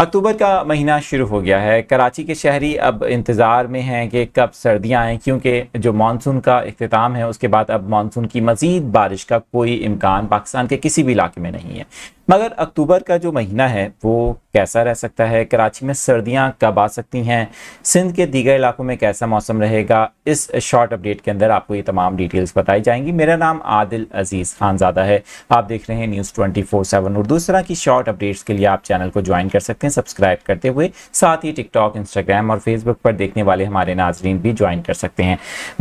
अक्टूबर का महीना शुरू हो गया है कराची के शहरी अब इंतज़ार में हैं कि कब सर्दियां आएँ क्योंकि जो मानसून का अख्ताम है उसके बाद अब मानसून की मज़ीद बारिश का कोई इम्कान पाकिस्तान के किसी भी इलाके में नहीं है मगर अक्टूबर का जो महीना है वो कैसा रह सकता है कराची में सर्दियां कब आ सकती हैं सिंध के दीगर इलाकों में कैसा मौसम रहेगा इस शॉर्ट अपडेट के अंदर आपको ये तमाम डिटेल्स बताई जाएंगी मेरा नाम आदिल अजीज़ खानजादा है आप देख रहे हैं न्यूज़ ट्वेंटी फोर सेवन और दूसरा की शॉर्ट अपडेट्स के लिए आप चैनल को ज्वाइन कर सकते हैं सब्सक्राइब करते हुए साथ ही टिकटॉक इंस्टाग्राम और फेसबुक पर देखने वाले हमारे नाजरन भी ज्वाइन कर सकते हैं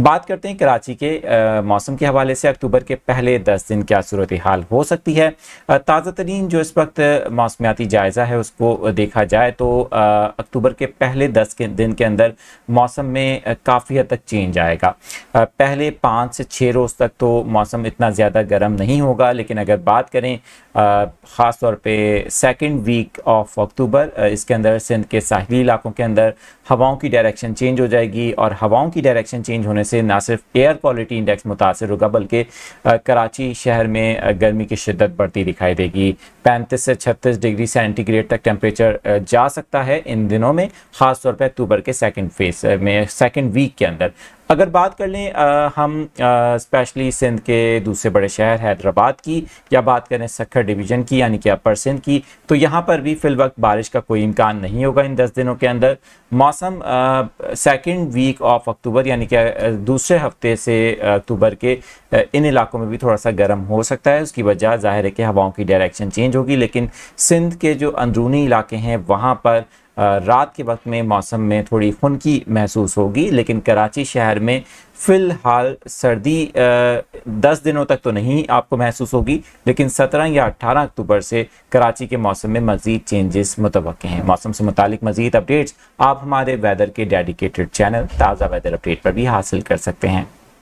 बात करते हैं कराची के मौसम के हवाले से अक्टूबर के पहले दस दिन क्या सूरत हाल हो सकती है ताज़ा तरीन ज़मीन जो इस वक्त मौसमियाती जायज़ा है उसको देखा जाए तो अक्टूबर के पहले दस के दिन के अंदर मौसम में काफ़ी हद तक चेंज आएगा पहले पाँच से छः रोज़ तक तो मौसम इतना ज़्यादा गर्म नहीं होगा लेकिन अगर बात करें ख़ास तौर पे सेकंड वीक ऑफ अक्टूबर इसके अंदर सिंध के साहली इलाकों के अंदर हवाओं की डायरेक्शन चेंज हो जाएगी और हवाओं की डायरेक्शन चेंज होने से ना सिर्फ एयर क्वालिटी इंडेक्स मुतासर होगा बल्कि कराची शहर में गर्मी की शिद्दत बढ़ती दिखाई देगी पैंतीस से छत्तीस डिग्री सेंटीग्रेड तक टेम्परेचर जा सकता है इन दिनों में खासतौर पर अक्टूबर के सेकेंड फेज में सेकेंड वीक के अंदर अगर बात कर लें आ, हम स्पेशली सिंध के दूसरे बड़े शहर हैदराबाद की या बात करें सखर डिवीज़न की यानी कि अपर सिंध की तो यहाँ पर भी फिल वक्त बारिश का कोई इम्कान नहीं होगा इन दस दिनों के अंदर मौसम सेकेंड वीक ऑफ अक्टूबर यानी कि दूसरे हफ्ते से अक्टूबर के इन इलाकों में भी थोड़ा सा गर्म हो सकता है उसकी वजह ज़ाहिर है कि हवाओं की डायरेक्शन चेंज होगी लेकिन सिंध के जो अंदरूनी इलाके हैं वहाँ पर रात के वक्त में मौसम में थोड़ी खुनकी महसूस होगी लेकिन कराची शहर में फ़िलहाल सर्दी दस दिनों तक तो नहीं आपको महसूस होगी लेकिन सत्रह या अट्ठारह अक्टूबर से कराची के मौसम में मज़ीद चेंजेस मुतव हैं मौसम से मुतक मज़ीद अपडेट्स आप हमारे वेदर के डेडिकेटेड चैनल ताज़ा वेदर अपडेट पर भी हासिल कर सकते हैं